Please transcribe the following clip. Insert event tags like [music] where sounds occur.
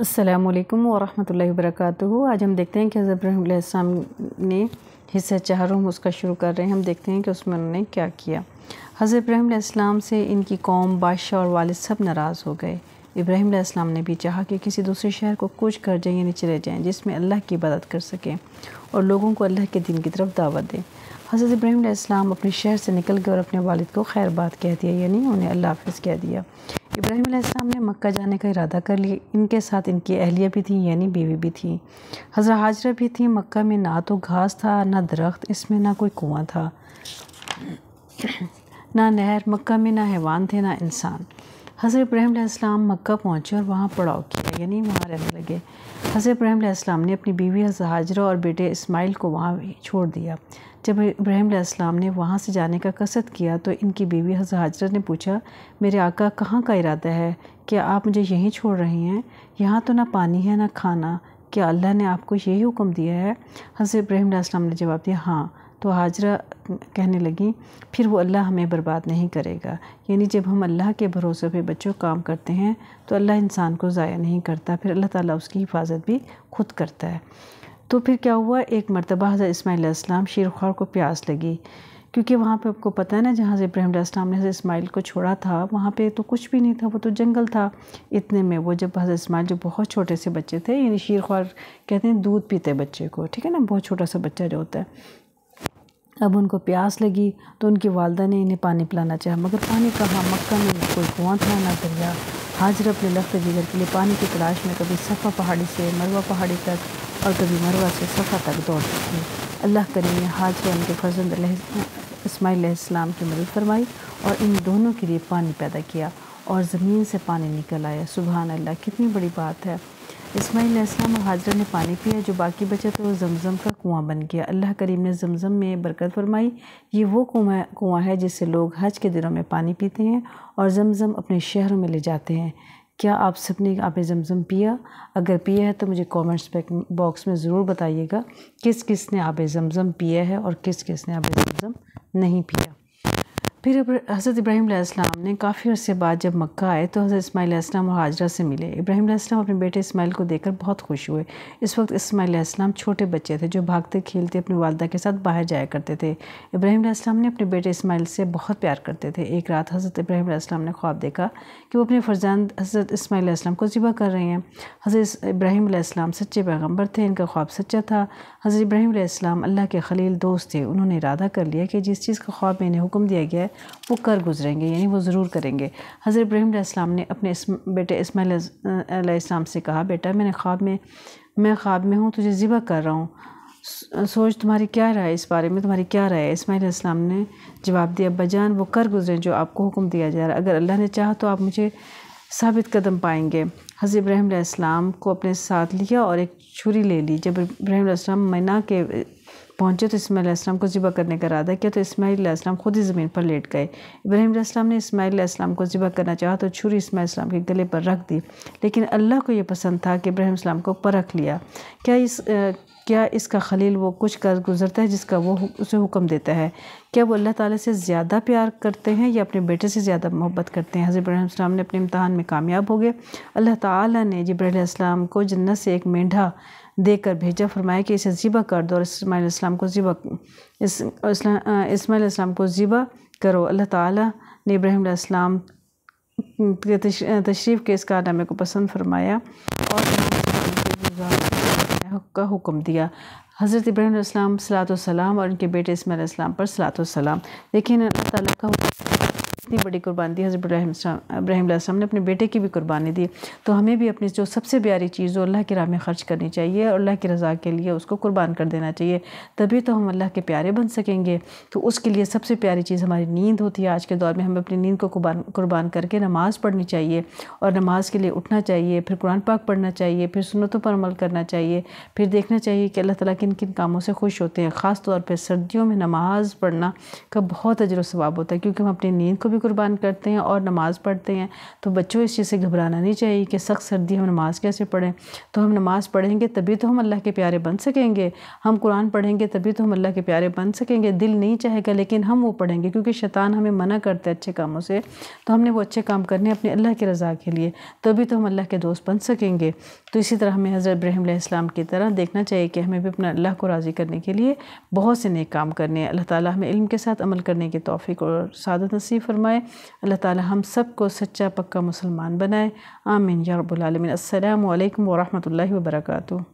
असलकम वरहमल वरक आज हम देखते हैं कि हज़रतम ने हिस्सा चाहरुम उसका शुरू कर रहे हैं हम देखते हैं कि उसमें उन्होंने क्या किया हज़रत इब्राहिम से इनकी कौम बादशाह और वालद सब नाराज़ हो गए इब्राहिम ने भी चाहा कि किसी दूसरे शहर को कुछ कर जाएँ यानी चले जाएँ जिसमें अल्लाह की इबादत कर सकें और लोगों को अल्लाह के दिन की तरफ दावत दें हज़रत इब्राहिम अपने शहर से निकल गए और अपने वालद को खैर बात कह दिया यानी उन्हें अल्लाह हाफ़ कह दिया इब्राहिम अलैहिस्सलाम ने मक्का जाने का इरादा कर लिया इनके साथ इनकी अहलिया भी थी यानी बीवी भी थी हज़रा हाजरा भी थी मक्का में ना तो घास था ना दरख्त इसमें ना कोई कुआं था [clears throat] ना नहर मक्का में ना हैवान थे ना इंसान हज़र इब्राहिम मक्का पहुँचे और वहाँ पड़ाव किया यानी वहाँ रहने लगे हज़र इब्राहिम ने अपनी बीवी हाजरा और बेटे इस्माइल को वहाँ छोड़ दिया जब इब्राहिम ने वहाँ से जाने का कसरत किया तो इनकी बीवी हाजरा ने पूछा मेरे आका कहाँ का इरादा है क्या आप मुझे यहीं छोड़ रही हैं यहाँ तो ना पानी है ना खाना क्या अल्लाह ने आपको यही हुक्म दिया है हज़रत इब्राहिम ने जवाब दिया हाँ तो हाजरा कहने लगी फिर वो अल्लाह हमें बर्बाद नहीं करेगा यानी जब हम अल्लाह के भरोसे पे बच्चों काम करते हैं तो अल्लाह इंसान को ज़ाया नहीं करता फिर अल्लाह ताला उसकी हिफाजत भी खुद करता है तो फिर क्या हुआ एक मरतबा हज़रत इसमाईसम शेर ख्वार को प्यास लगी क्योंकि वहाँ पे आपको पता है ना जहाँ से इब्राहिम इस्लाम ने हज़रत इस्माइल को छोड़ा था वहाँ पे तो कुछ भी नहीं था वो तो जंगल था इतने में वो जब हज़र इसमाइल जो बहुत छोटे से बच्चे थे यानी शेर ख़ार कहते हैं दूध पीते बच्चे को ठीक है ना बहुत छोटा सा बच्चा जो होता है अब उनको प्यास लगी तो उनकी वालदा ने इन्हें पानी पिलाना चाहा मगर पानी कहाँ मक्का में कोई कुआं था ना दरिया हाजिर अपने लफ्त जिगर के लिए पानी की तलाश में कभी सफ़ा पहाड़ी से मरवा पहाड़ी तक और कभी मरवा से सफ़ा तक दौड़ती थी अल्लाह करीम ने हाजिर उनके फर्जंद इसमाईसम की मदद फरमाई और इन दोनों के लिए पानी पैदा किया और ज़मीन से पानी निकल आया सुबह अल्लाह कितनी बड़ी बात है इसमाईल इस्लाम हाजरा ने पानी पिया जो बाकी बचा तो वो जमज़म का कुआं बन गया अल्लाह करीम ने जमज़म में बरकत फरमाई ये वो कुआं कुआं है जिससे लोग हज के दिनों में पानी पीते हैं और जमज़म अपने शहरों में ले जाते हैं क्या आप सबने आपने जमज़म पिया अगर पिया है तो मुझे कॉमेंट्स बॉक्स में ज़रूर बताइएगा किस किस ने आप जमज़म पिया है और किस किस ने आप जमज़म नहीं पिया फिर हज़रत इब्राहिम आसमाम ने काफ़ी अर्से बाद जब मक्का आए तो हज़रत इसमाईल और हाजरा से मिले इब्राहिम आसमाम अपने बेटे इसमाइल को देखकर बहुत खुश हुए इस वक्त इसमाईल आसमाम छोटे बच्चे थे जो भागते खेलते अपनी वालदा के साथ बाहर जाया करते थे इब्राहिम आसमाम ने अपने बेटे इसमाइल से बहुत प्यार करते थे एक रात हज़रत इब्राहिम आसमाम ने ख्वाब देखा कि वो अपने फरजान हज़रत इसमाईल को ज़िबा कर रहे हैं हज़रत इब्राहिम आसमाम सच्चे पैगम्बर थे इनका ख्वाब सच्चा था हज़रत इब्राहिम आसमाम अल्लाह के खलील दोस्त थे उन्होंने इरादा कर लिया कि जिस चीज़ का ख्वाब मैंने हुक्म दिया गया वो कर गुजरेंगे यानी वो ज़रूर करेंगे हज़रत इब्राहिम इस्लाम ने अपने इस्म, बेटे इसमाईल इस्लाम से कहा बेटा मैंने ख्वाब में मैं ख्वाब में हूँ तुझे ज़िबा कर रहा हूँ सोच तुम्हारी क्या राय इस बारे में तुम्हारी क्या राय है इसमाईल इस्लाम ने जवाब दिया अब्बा जान वो कर गुजरें जो आपको हुक्म दिया जा रहा है अगर अल्लाह ने चाह तो आप मुझे साबित कदम पाएंगे हज़रत इब्राहिम को अपने साथ लिया और एक छुरी ले ली जब इब्राहिम मैना के पहुँचे तो इसमाईम को ज़िबा करने का इरादा किया तो इसमाईम खुद ही ज़मीन पर लेट गए इब्राहिम ने इसमाईम को ज़िबा करना चाहा तो छुरी इसमाईम के गले पर रख दी लेकिन अल्लाह को यह पसंद था कि इब्राहिम को परख लिया क्या इस आ, क्या इसका खलील वो कुछ कर गुज़रता है जिसका वो उसे हुक्म देता है क्या वो अल्लाह ताला से ज़्यादा प्यार करते हैं या अपने बेटे से ज़्यादा मोहब्बत करते हैं हज़रत इब्राहिम ने अपने इम्तहान में कामयाब हो गए अल्लाह ताला ने जब्राम को जन्नत से एक मेंढा देकर भेजा फरमाया कि इसे ज़िबा कर दो और इसमाईल इस्लाम को ज़िबा इस इसमाईल इस्लाम को ज़िबा करो अल्लाह ताला ने इब्राहिम इस्लाम के तशरीफ़ के इस कारनामे को पसंद फरमाया और का हुक्म दिया हज़रत इब्राहिम सलाम सलात सलाम और उनके बेटे इसमाईल इस्लाम पर सलात सलाम लेकिन अल्लाह ताला का हुक्म इतनी बड़ी कुर्बानी दी हज़रत इब्राहिम इब्राहिम ने अपने बेटे की भी कुर्बानी दी तो हमें भी अपनी जो सबसे प्यारी चीज़ हो अल्लाह की राह में ख़र्च करनी चाहिए और अल्लाह की रज़ा के लिए उसको कुर्बान कर देना चाहिए तभी तो हम अल्लाह के प्यारे बन सकेंगे तो उसके लिए सबसे प्यारी चीज़ हमारी नींद होती है आज के दौर में हमें अपनी नींद को कुर्बान करके नमाज़ पढ़नी चाहिए और नमाज़ के लिए उठना चाहिए फिर कुरान पाक पढ़ना चाहिए फिर सुनतों पर अमल करना चाहिए फिर देखना चाहिए कि अल्लाह ताला किन किन कामों से खुश होते हैं ख़ास तौर पर सर्दियों में नमाज़ पढ़ना का बहुत अजर वाब होता है क्योंकि हम अपनी नींद को भी कुर्बान करते हैं और नमाज़ पढ़ते हैं तो बच्चों इस चीज़ से घबराना नहीं चाहिए कि सख्त सर्दी हम नमाज़ कैसे पढ़ें तो हम नमाज़ पढ़ेंगे तभी तो हम अल्लाह के प्यारे बन सकेंगे हम कुरान पढ़ेंगे तभी तो हम अल्लाह के प्यारे बन सकेंगे दिल नहीं चाहेगा लेकिन हम वो पढ़ेंगे क्योंकि शैतान हमें मना करते हैं अच्छे कामों से तो हमने वो अच्छे काम करने अपने अल्लाह की रज़ा के लिए तभी तो हम अल्लाह के दोस्त बन सकेंगे तो इसी तरह हमें हज़रत इब्राहिम इस्लाम की तरह देखना चाहिए कि हमें भी अपना अल्लाह को राज़ी करने के लिए बहुत से नेक काम करने हैं अल्लाह ताली हमें इल्म के साथ अमल करने की तोफ़ी और सादत नसीब फरमा फरमाए अल्लाह ताला हम सब को सच्चा पक्का मुसलमान बनाए आमिन या रब्बुल आलमीन वर्का